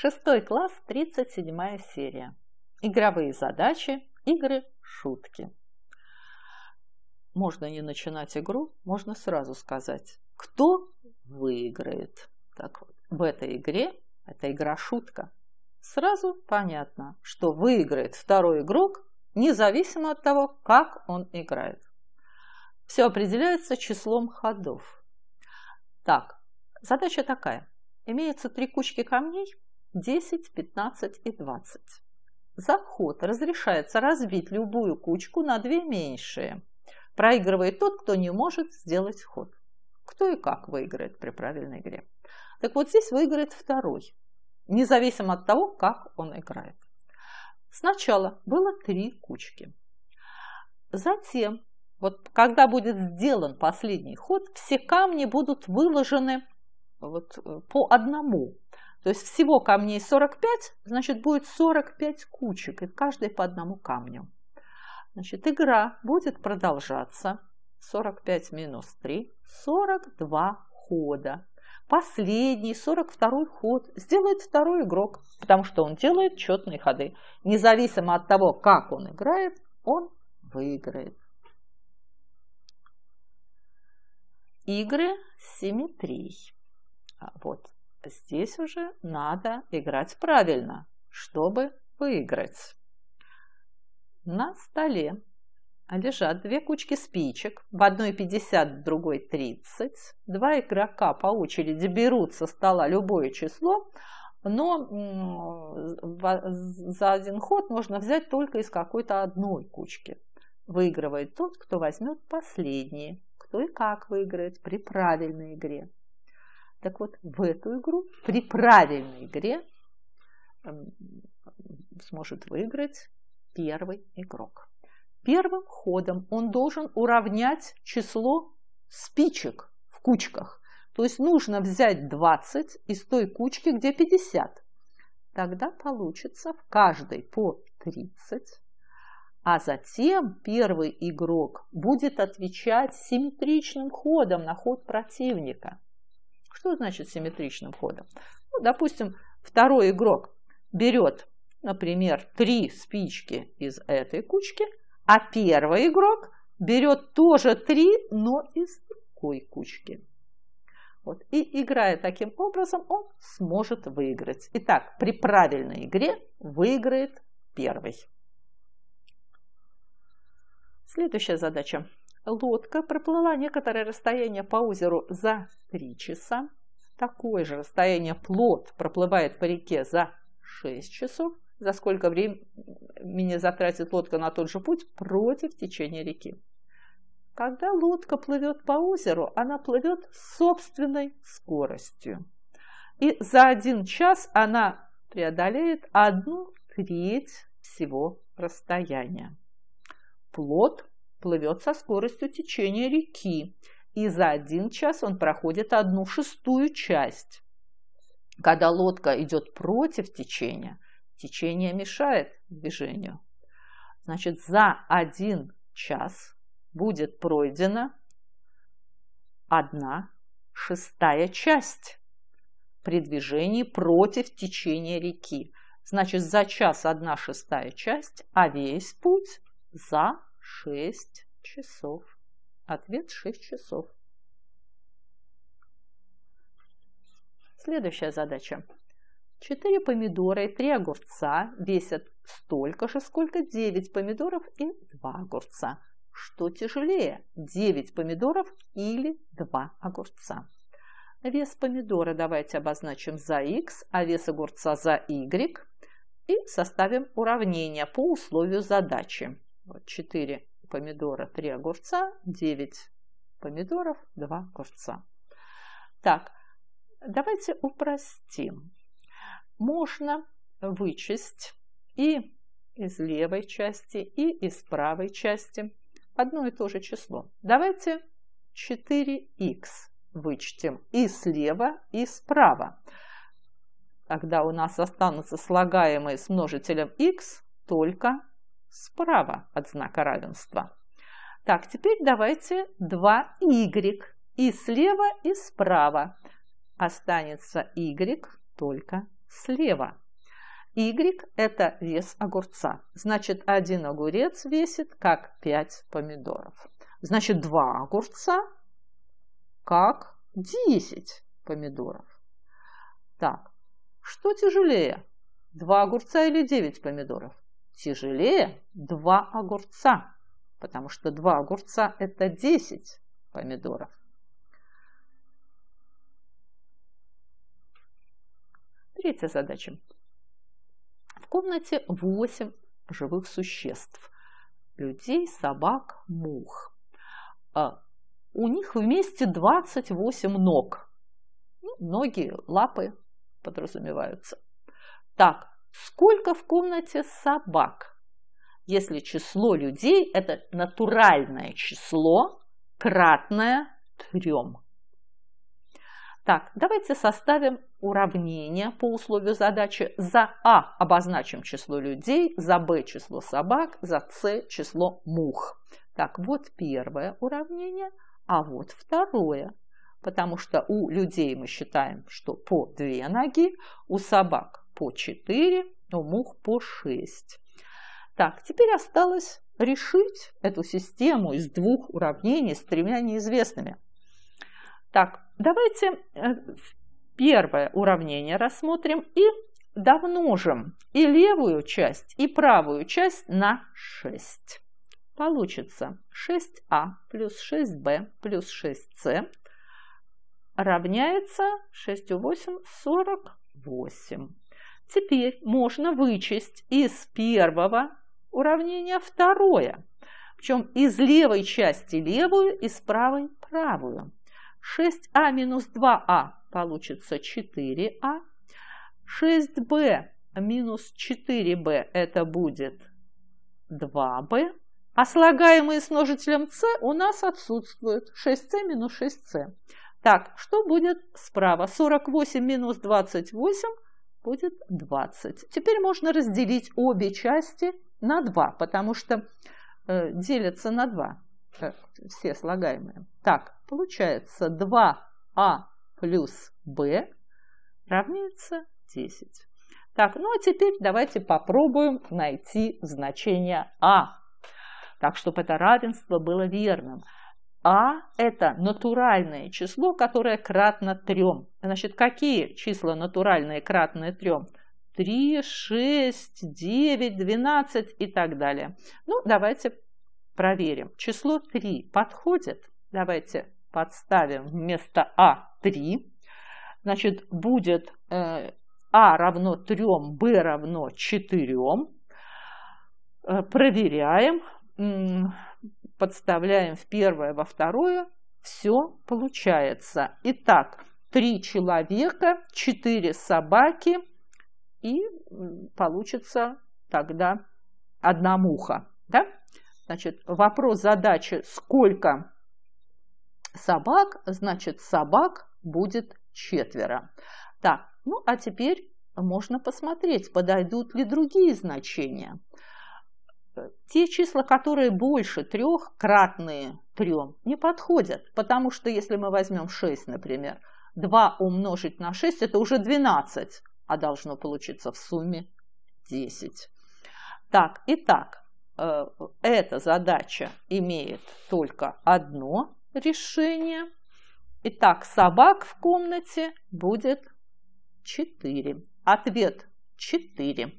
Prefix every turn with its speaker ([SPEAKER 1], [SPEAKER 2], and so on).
[SPEAKER 1] Шестой класс, 37 серия. Игровые задачи, игры, шутки. Можно не начинать игру, можно сразу сказать, кто выиграет. Так вот, в этой игре, это игра-шутка, сразу понятно, что выиграет второй игрок, независимо от того, как он играет. Все определяется числом ходов. Так, задача такая. Имеется три кучки камней – 10, 15 и 20. За ход разрешается разбить любую кучку на две меньшие. Проигрывает тот, кто не может сделать ход. Кто и как выиграет при правильной игре. Так вот здесь выиграет второй, независимо от того, как он играет. Сначала было три кучки. Затем, вот когда будет сделан последний ход, все камни будут выложены вот э, по одному то есть всего камней 45, значит будет 45 кучек, и в каждой по одному камню. Значит, игра будет продолжаться 45 минус 3, 42 хода. Последний, 42 й ход, сделает второй игрок, потому что он делает четные ходы. Независимо от того, как он играет, он выиграет. Игры симметрии. А, вот Здесь уже надо играть правильно, чтобы выиграть. На столе лежат две кучки спичек, в одной 50, в другой 30. Два игрока по очереди берут со стола любое число, но за один ход можно взять только из какой-то одной кучки. Выигрывает тот, кто возьмет последние, кто и как выиграет при правильной игре. Так вот, в эту игру при правильной игре эм, сможет выиграть первый игрок. Первым ходом он должен уравнять число спичек в кучках. То есть нужно взять 20 из той кучки, где 50. Тогда получится в каждой по 30. А затем первый игрок будет отвечать симметричным ходом на ход противника – что значит симметричным ходом? Ну, допустим, второй игрок берет, например, три спички из этой кучки, а первый игрок берет тоже три, но из другой кучки. Вот. И играя таким образом, он сможет выиграть. Итак, при правильной игре выиграет первый. Следующая задача лодка проплыла некоторое расстояние по озеру за три часа, такое же расстояние плод проплывает по реке за 6 часов, за сколько времени затратит лодка на тот же путь против течения реки. Когда лодка плывет по озеру, она плывет собственной скоростью. И за один час она преодолеет одну треть всего расстояния. Плод плывет со скоростью течения реки, и за один час он проходит одну шестую часть. Когда лодка идет против течения, течение мешает движению. Значит, за один час будет пройдена одна шестая часть при движении против течения реки. Значит, за час одна шестая часть, а весь путь за Шесть часов. Ответ шесть часов. Следующая задача. Четыре помидора и три огурца весят столько же, сколько 9 помидоров и 2 огурца. Что тяжелее, 9 помидоров или 2 огурца? Вес помидора давайте обозначим за x, а вес огурца за y. И составим уравнение по условию задачи. Вот 4 помидора, 3 огурца, 9 помидоров, 2 огурца. Так, давайте упростим. Можно вычесть и из левой части, и из правой части одно и то же число. Давайте 4х вычтем и слева, и справа. тогда у нас останутся слагаемые с множителем х только справа от знака равенства. Так, теперь давайте 2y и слева, и справа. Останется y только слева. Y – это вес огурца. Значит, один огурец весит как 5 помидоров. Значит, два огурца как 10 помидоров. Так, что тяжелее? Два огурца или 9 помидоров? Тяжелее два огурца, потому что два огурца – это 10 помидоров. Третья задача. В комнате 8 живых существ. Людей, собак, мух. А, у них вместе 28 ног. Ноги, лапы подразумеваются. Так, Сколько в комнате собак? Если число людей – это натуральное число, кратное трем. Так, давайте составим уравнение по условию задачи. За А обозначим число людей, за Б число собак, за С число мух. Так, вот первое уравнение, а вот второе. Потому что у людей мы считаем, что по две ноги, у собак по 4, у мух по 6. Так, теперь осталось решить эту систему из двух уравнений с тремя неизвестными. Так, давайте э, первое уравнение рассмотрим и домножим и левую часть, и правую часть на 6. Получится 6а плюс 6b плюс 6c равняется 6 у 8 – 48. Теперь можно вычесть из первого уравнения второе, причем из левой части левую, из правой правую. 6а минус 2а а получится 4а. 6b минус 4b это будет 2b. А слагаемые с множителем c у нас отсутствуют. 6c минус 6c. Так, что будет справа? 48 минус 28 будет 20. Теперь можно разделить обе части на 2, потому что э, делятся на 2 э, все слагаемые. Так, получается 2а а плюс b равняется 10. Так, ну а теперь давайте попробуем найти значение а, так чтобы это равенство было верным. А – это натуральное число, которое кратно трем. Значит, какие числа натуральные кратные трем? 3, 6, 9, 12 и так далее. Ну, давайте проверим. Число 3 подходит. Давайте подставим вместо А 3. Значит, будет э, А равно 3, Б равно 4. Э, проверяем подставляем в первое, во второе, все получается. Итак, три человека, четыре собаки и получится тогда одна муха. Да? Значит, вопрос задачи, сколько собак, значит, собак будет четверо. Так, ну а теперь можно посмотреть, подойдут ли другие значения. Те числа, которые больше трех, кратные трем, не подходят, потому что если мы возьмем 6, например, 2 умножить на 6 – это уже 12, а должно получиться в сумме 10. Так, итак, э, эта задача имеет только одно решение. Итак, собак в комнате будет 4. Ответ 4.